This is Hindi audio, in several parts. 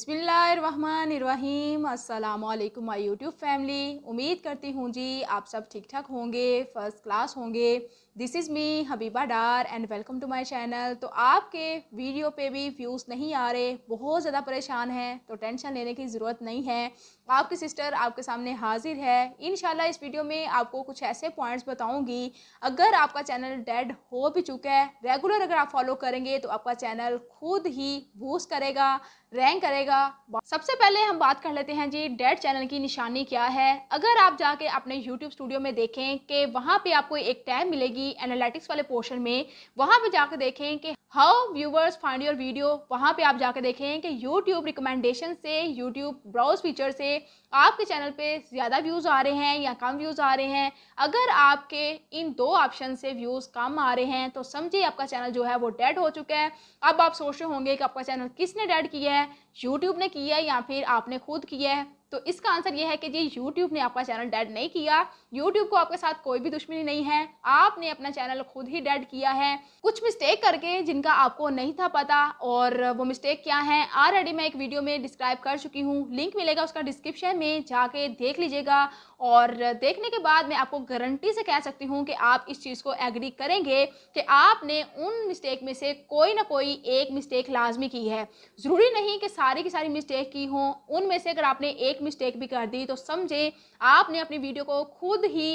अस्सलाम वालेकुम माई यूट्यूब फैमिली उम्मीद करती हूँ जी आप सब ठीक ठाक होंगे फ़र्स्ट क्लास होंगे this is me Habiba Dar and welcome to my channel तो आपके वीडियो पे भी व्यूज़ नहीं आ रहे बहुत ज़्यादा परेशान हैं तो टेंशन लेने की ज़रूरत नहीं है आपकी सिस्टर आपके सामने हाजिर है इन इस वीडियो में आपको कुछ ऐसे पॉइंट्स बताऊंगी अगर आपका चैनल डेड हो भी चुका है रेगुलर अगर आप फॉलो करेंगे तो आपका चैनल खुद ही बूस्ट करेगा रैंक करेगा सबसे पहले हम बात कर लेते हैं जी डेड चैनल की निशानी क्या है अगर आप जाके अपने यूट्यूब स्टूडियो में देखें कि वहाँ पर आपको एक टैग मिलेगी मिलेगी एनालिटिक्स वाले पोर्शन में वहां पर जाकर देखें कि how viewers find your video वहां पे आप जाकर देखें कि यूट्यूब रिकमेंडेशन से यूट्यूब ब्राउज फीचर से आपके चैनल पे ज़्यादा व्यूज़ आ रहे हैं या कम व्यूज़ आ रहे हैं अगर आपके इन दो ऑप्शन से व्यूज़ कम आ रहे हैं तो समझिए आपका चैनल जो है वो डेड हो चुका है अब आप सोच रहे होंगे कि आपका चैनल किसने डेड किया है यूट्यूब ने किया है या फिर आपने खुद किया है तो इसका आंसर ये है कि जी यूट्यूब ने आपका चैनल डेड नहीं किया यूट्यूब को आपके साथ कोई भी दुश्मनी नहीं है आपने अपना चैनल खुद ही डेड किया है कुछ मिस्टेक करके जिनका आपको नहीं था पता और वो मिस्टेक क्या है ऑलरेडी मैं एक वीडियो में डिस्क्राइब कर चुकी हूँ लिंक मिलेगा उसका डिस्क्रिप्शन में जाके देख लीजिएगा और देखने के बाद मैं आपको गारंटी से कह सकती हूँ कि आप इस चीज़ को एग्री करेंगे कि आपने उन मिस्टेक में से कोई ना कोई एक मिस्टेक लाजमी की है ज़रूरी नहीं कि सारी की सारी मिस्टेक की हों उनमें से अगर आपने एक मिस्टेक भी कर दी तो समझे आपने अपनी वीडियो को खुद ही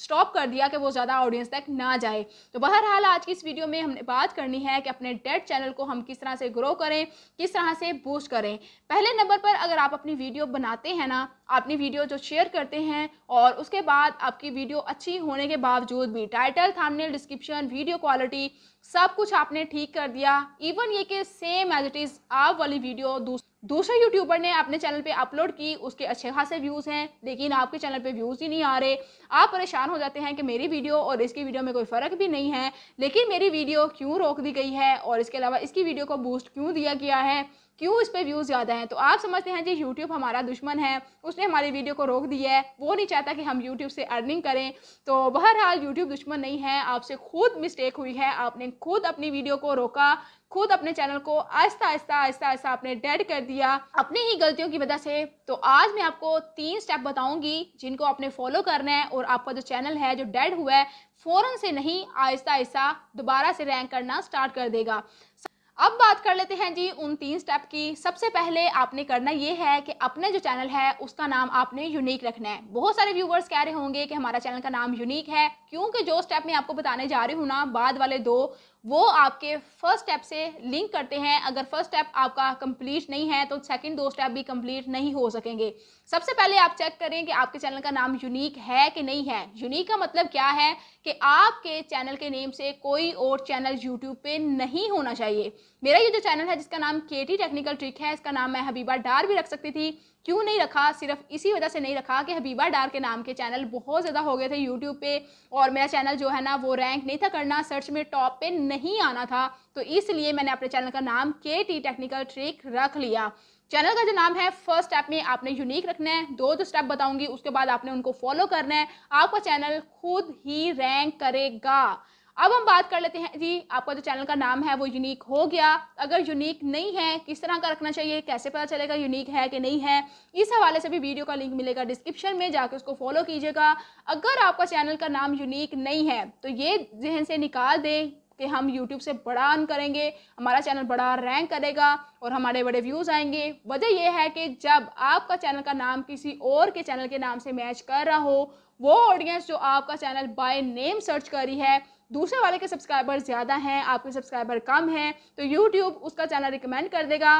स्टॉप कर दिया कि वो ज़्यादा ऑडियंस तक ना जाए तो बहरहाल आज की इस वीडियो में हमने बात करनी है कि अपने डेट चैनल को हम किस तरह से ग्रो करें किस तरह से बूस्ट करें पहले नंबर पर अगर आप अपनी वीडियो बनाते हैं ना अपनी वीडियो जो शेयर करते हैं और उसके बाद आपकी वीडियो अच्छी होने के बावजूद भी title thumbnail description video quality सब कुछ आपने ठीक कर दिया इवन ये कि सेम एज इट इज़ आप वाली वीडियो दूसरी दूसरे यूट्यूबर ने अपने चैनल पे अपलोड की उसके अच्छे खासे व्यूज़ हैं लेकिन आपके चैनल पे व्यूज़ ही नहीं आ रहे आप परेशान हो जाते हैं कि मेरी वीडियो और इसकी वीडियो में कोई फ़र्क भी नहीं है लेकिन मेरी वीडियो क्यों रोक दी गई है और इसके अलावा इसकी वीडियो को बूस्ट क्यों दिया गया है क्यों इस पर व्यूज़ ज़्यादा हैं तो आप समझते हैं जी यूट्यूब हमारा दुश्मन है उसने हमारी वीडियो को रोक दिया है वो नहीं चाहता कि हम यूट्यूब से अर्निंग करें तो बहरहाल यूट्यूब दुश्मन नहीं है आपसे खुद मिस्टेक हुई है आपने खुद अपनी वीडियो को रोका खुद अपने चैनल को आहिस्ता आहिस्ता आहिस्ता आहिस्ता आपने डेड कर दिया अपनी ही गलतियों की वजह से तो आज मैं आपको तीन स्टेप बताऊंगी जिनको आपने फॉलो करना है और आपका जो चैनल है जो डेड हुआ है फ़ौरन से नहीं आहिस्ता आहिस्ता दोबारा से रैंक करना स्टार्ट कर देगा अब बात कर लेते हैं जी उन तीन स्टेप की सबसे पहले आपने करना ये है कि अपने जो चैनल है उसका नाम आपने यूनिक रखना है बहुत सारे व्यूवर्स कह रहे होंगे कि हमारा चैनल का नाम यूनिक है क्योंकि जो स्टेप मैं आपको बताने जा रही हूँ ना बाद वाले दो वो आपके फर्स्ट स्टेप से लिंक करते हैं अगर फर्स्ट स्टेप आपका कंप्लीट नहीं है तो सेकंड दो स्टेप भी कंप्लीट नहीं हो सकेंगे सबसे पहले आप चेक करें कि आपके चैनल का नाम यूनिक है कि नहीं है यूनिक का मतलब क्या है कि आपके चैनल के नेम से कोई और चैनल यूट्यूब पे नहीं होना चाहिए मेरा ये जो चैनल है जिसका नाम के टी टेक्निकल ट्रिक है इसका नाम मैं हबीबा डार भी रख सकती थी क्यों नहीं रखा सिर्फ इसी वजह से नहीं रखा कि हबीबा डार के नाम के चैनल बहुत ज़्यादा हो गए थे यूट्यूब पे और मेरा चैनल जो है ना वो रैंक नहीं था करना सर्च में टॉप पे नहीं आना था तो इसलिए मैंने अपने चैनल का नाम के टी टेक्निकल ट्रिक रख लिया चैनल का जो नाम है फर्स्ट स्टेप में आपने यूनिक रखना है दो दो स्टेप बताऊंगी उसके बाद आपने उनको फॉलो करना है आपका चैनल खुद ही रैंक करेगा अब हम बात कर लेते हैं जी आपका जो चैनल का नाम है वो यूनिक हो गया अगर यूनिक नहीं है किस तरह का रखना चाहिए कैसे पता चलेगा यूनिक है कि नहीं है इस हवाले से भी वीडियो का लिंक मिलेगा डिस्क्रिप्शन में जाके उसको फॉलो कीजिएगा अगर आपका चैनल का नाम यूनिक नहीं है तो ये जहन से निकाल दें कि हम यूट्यूब से बड़ा अर्न करेंगे हमारा चैनल बड़ा रैंक करेगा और हमारे बड़े व्यूज़ आएंगे वजह यह है कि जब आपका चैनल का नाम किसी और के चैनल के नाम से मैच कर रहा हो वो ऑडियंस जो आपका चैनल बाय नेम सर्च करी है दूसरे वाले के सब्सक्राइबर ज़्यादा हैं आपके सब्सक्राइबर कम हैं तो यूट्यूब उसका चैनल रिकमेंड कर देगा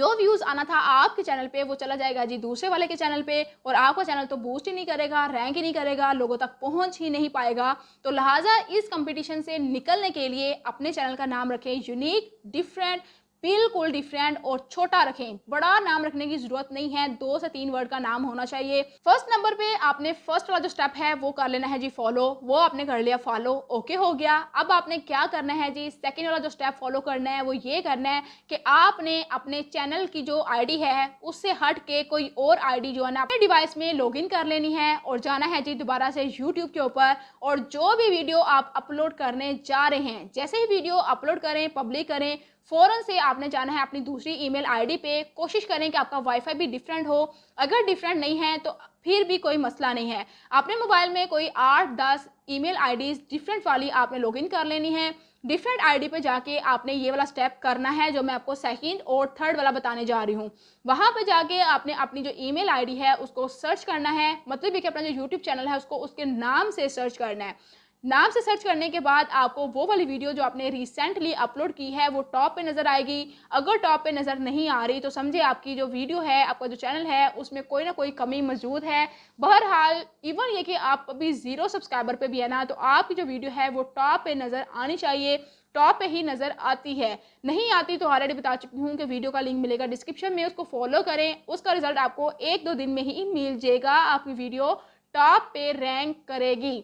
जो व्यूज़ आना था आपके चैनल पे वो चला जाएगा जी दूसरे वाले के चैनल पे और आपका चैनल तो बूस्ट ही नहीं करेगा रैंक ही नहीं करेगा लोगों तक पहुंच ही नहीं पाएगा तो लिहाजा इस कंपटीशन से निकलने के लिए अपने चैनल का नाम रखें यूनिक डिफरेंट बिल्कुल डिफरेंट और छोटा रखें बड़ा नाम रखने की जरूरत नहीं है दो से तीन वर्ड का नाम होना चाहिए फर्स्ट नंबर पे आपने फर्स्ट वाला जो स्टेप है वो कर लेना है जी फॉलो वो आपने कर लिया फॉलो ओके हो गया अब आपने क्या करना है जी सेकेंड वाला जो स्टेप फॉलो करना है वो ये करना है कि आपने अपने चैनल की जो आई है उससे हट के कोई और आईडी जो है ना अपने डिवाइस में लॉग कर लेनी है और जाना है जी दोबारा से यूट्यूब के ऊपर और जो भी वीडियो आप अपलोड करने जा रहे हैं जैसे ही वीडियो अपलोड करें पब्लिक करें फ़ौरन से आपने जाना है अपनी दूसरी ईमेल आईडी पे कोशिश करें कि आपका वाईफाई भी डिफरेंट हो अगर डिफरेंट नहीं है तो फिर भी कोई मसला नहीं है अपने मोबाइल में कोई आठ दस ईमेल आईडीज़ डिफरेंट वाली आपने लॉगिन कर लेनी है डिफरेंट आईडी पे जाके आपने ये वाला स्टेप करना है जो मैं आपको सेकेंड और थर्ड वाला बताने जा रही हूँ वहाँ पर जाके आपने अपनी जो आई डी है उसको सर्च करना है मतलब कि अपना जो यूट्यूब चैनल है उसको उसके नाम से सर्च करना है नाम से सर्च करने के बाद आपको वो वाली वीडियो जो आपने रिसेंटली अपलोड की है वो टॉप पे नज़र आएगी अगर टॉप पे नज़र नहीं आ रही तो समझे आपकी जो वीडियो है आपका जो चैनल है उसमें कोई ना कोई कमी मौजूद है बहरहाल इवन ये कि आप अभी ज़ीरो सब्सक्राइबर पे भी है ना तो आपकी जो वीडियो है वो टॉप पे नज़र आनी चाहिए टॉप पे ही नज़र आती है नहीं आती तो ऑलरेडी बता चुकी हूँ कि वीडियो का लिंक मिलेगा डिस्क्रिप्शन में उसको फॉलो करें उसका रिजल्ट आपको एक दो दिन में ही मिल जाएगा आपकी वीडियो टॉप पे रैंक करेगी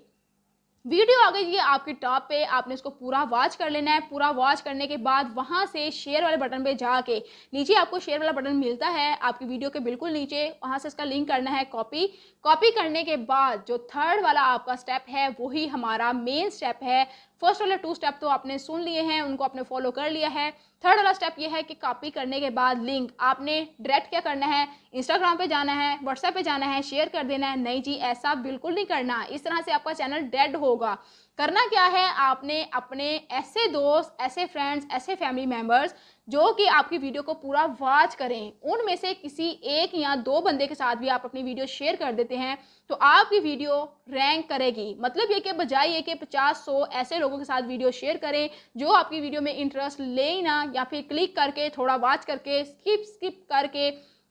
वीडियो आ गई है आपके टॉप पे आपने इसको पूरा वॉच कर लेना है पूरा वॉच करने के बाद वहाँ से शेयर वाले बटन पे जाके नीचे आपको शेयर वाला बटन मिलता है आपकी वीडियो के बिल्कुल नीचे वहाँ से इसका लिंक करना है कॉपी कॉपी करने के बाद जो थर्ड वाला आपका स्टेप है वही हमारा मेन स्टेप है फर्स्ट वाले टू स्टेप तो आपने सुन लिए हैं उनको आपने फॉलो कर लिया है थर्ड वाला स्टेप ये है कि कॉपी करने के बाद लिंक आपने डायरेक्ट क्या करना है इंस्टाग्राम पे जाना है व्हाट्सएप पे जाना है शेयर कर देना है नहीं जी ऐसा बिल्कुल नहीं करना इस तरह से आपका चैनल डेड हो होगा करना क्या है आपने अपने ऐसे दोस्त ऐसे फ्रेंड्स ऐसे फैमिली मेम्बर्स जो कि आपकी वीडियो को पूरा वॉच करें उनमें से किसी एक या दो बंदे के साथ भी आप अपनी वीडियो शेयर कर देते हैं तो आपकी वीडियो रैंक करेगी मतलब ये कि बजाय ये कि 50 सौ ऐसे लोगों के साथ वीडियो शेयर करें जो आपकी वीडियो में इंटरेस्ट ले ना या फिर क्लिक करके थोड़ा वॉच करके स्किप स्किप करके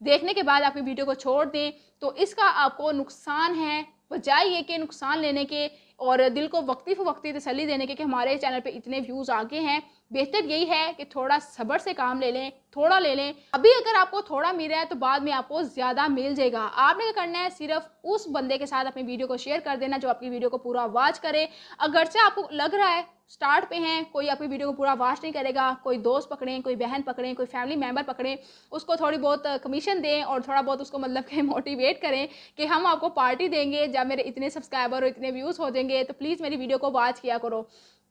देखने के बाद आपकी वीडियो को छोड़ दें तो इसका आपको नुकसान है बजाय ये कि नुकसान लेने के और दिल को वक्ती फ़वक्ती तसली देने के कि हमारे चैनल पे इतने व्यूज़ आगे हैं बेहतर यही है कि थोड़ा सब्र से काम ले लें थोड़ा ले लें अभी अगर आपको थोड़ा मिल रहा है तो बाद में आपको ज़्यादा मिल जाएगा आपने क्या करना है सिर्फ उस बंदे के साथ अपनी वीडियो को शेयर कर देना जो आपकी वीडियो को पूरा वॉच करे अगर से आपको लग रहा है स्टार्ट पे हैं कोई आपकी वीडियो को पूरा वॉच नहीं करेगा कोई दोस्त पकड़ें कोई बहन पकड़ें कोई फैमिली मेम्बर पकड़ें उसको थोड़ी बहुत कमीशन दें और थोड़ा बहुत उसको मतलब कि मोटिवेट करें कि हम आपको पार्टी देंगे जब मेरे इतने सब्सक्राइबर और इतने व्यूज़ हो जाएंगे होंगे तो प्लीज़ मेरी वीडियो को वॉच किया करो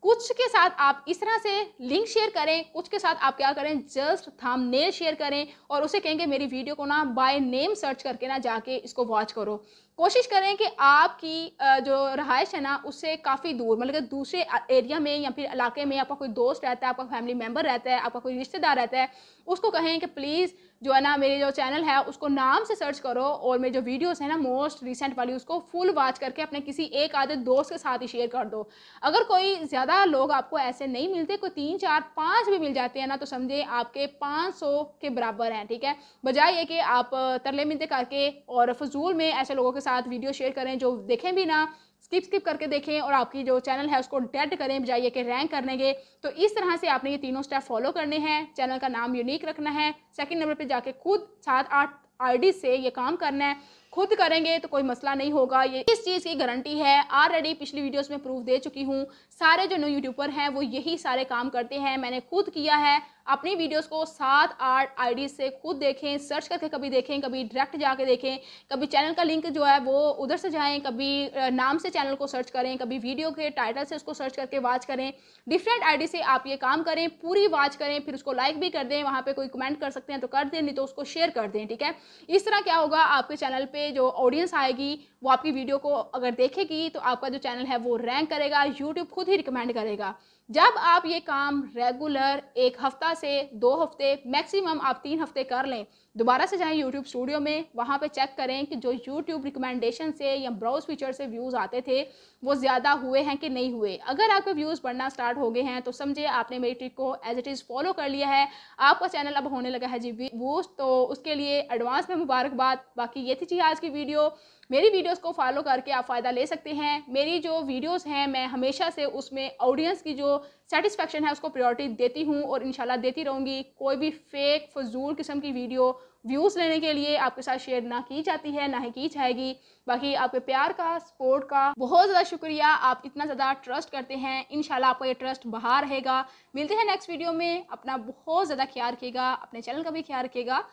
कुछ के साथ आप इस तरह से लिंक शेयर करें कुछ के साथ आप क्या करें जस्ट थाम शेयर करें और उसे कहेंगे मेरी वीडियो को ना बाय नेम सर्च करके ना जाके इसको वॉच करो कोशिश करें कि आपकी जो रहायश है ना उससे काफ़ी दूर मतलब दूसरे एरिया में या फिर इलाके में आपका कोई दोस्त रहता है आपका फैमिली मेम्बर रहता है आपका कोई रिश्तेदार रहता है उसको कहें कि प्लीज़ जो है ना मेरे जो चैनल है उसको नाम से सर्च करो और मेरी जो वीडियोस हैं ना मोस्ट रिसेंट वाली उसको फुल वॉच करके अपने किसी एक आधे दोस्त के साथ ही शेयर कर दो अगर कोई ज़्यादा लोग आपको ऐसे नहीं मिलते कोई तीन चार पाँच भी मिल जाते हैं ना तो समझे आपके पाँच सौ के बराबर हैं ठीक है बजाय ये कि आप तरले मिलते करके और फजूल में ऐसे लोगों के साथ साथ वीडियो शेयर करें जो देखें भी ना स्किप स्किप करके देखें और आपकी जो चैनल है उसको डेड करें बजाइए कि रैंक करने के तो इस तरह से आपने ये तीनों स्टेप फॉलो करने हैं चैनल का नाम यूनिक रखना है सेकंड नंबर पे जाके खुद सात आठ आईडी से ये काम करना है खुद करेंगे तो कोई मसला नहीं होगा ये इस चीज़ की गारंटी है ऑलरेडी पिछली वीडियोस में प्रूफ दे चुकी हूँ सारे जो न्यू यूट्यूबर हैं वो यही सारे काम करते हैं मैंने खुद किया है अपनी वीडियोस को सात आठ आईडी से खुद देखें सर्च करके कभी देखें कभी डायरेक्ट जाके देखें कभी चैनल का लिंक जो है वो उधर से जाएं कभी नाम से चैनल को सर्च करें कभी वीडियो के टाइटल से उसको सर्च करके वाच करें डिफरेंट आईडी से आप ये काम करें पूरी वाच करें फिर उसको लाइक भी कर दें वहाँ पर कोई कमेंट कर सकते हैं तो कर दें नहीं तो उसको शेयर कर दें ठीक है इस तरह क्या होगा आपके चैनल पर पे जो ऑडियंस आएगी वो आपकी वीडियो को अगर देखेगी तो आपका जो चैनल है वो रैंक करेगा यूट्यूब खुद ही रिकमेंड करेगा जब आप ये काम रेगुलर एक हफ्ता से दो हफ्ते मैक्सिमम आप तीन हफ्ते कर लें दोबारा से जाएं यूट्यूब स्टूडियो में वहाँ पे चेक करें कि जो यूट्यूब रिकमेंडेशन से या ब्राउज फीचर से व्यूज़ आते थे वो ज़्यादा हुए हैं कि नहीं हुए अगर आपके व्यूज़ बढ़ना स्टार्ट हो गए हैं तो समझे आपने मेरी ट्रिक को एज इट इज़ फॉलो कर लिया है आपका चैनल अब होने लगा है जी व्यूज़ तो उसके लिए एडवांस में मुबारकबाद बाकी ये थी चीज़ आज की वीडियो मेरी वीडियोस को फॉलो करके आप फ़ायदा ले सकते हैं मेरी जो वीडियोस हैं मैं हमेशा से उसमें ऑडियंस की जो सेटिस्फेक्शन है उसको प्रायोरिटी देती हूँ और इन देती रहूँगी कोई भी फेक फजूल किस्म की वीडियो व्यूज़ लेने के लिए आपके साथ शेयर ना की जाती है ना ही की जाएगी बाकी आपके प्यार का सपोर्ट का बहुत ज़्यादा शुक्रिया आप इतना ज़्यादा ट्रस्ट करते हैं इन आपका ये ट्रस्ट बहा रहेगा मिलते हैं नेक्स्ट वीडियो में अपना बहुत ज़्यादा ख्याल रखिएगा अपने चैनल का भी ख्याल रखिएगा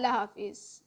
अल्लाह हाफिज़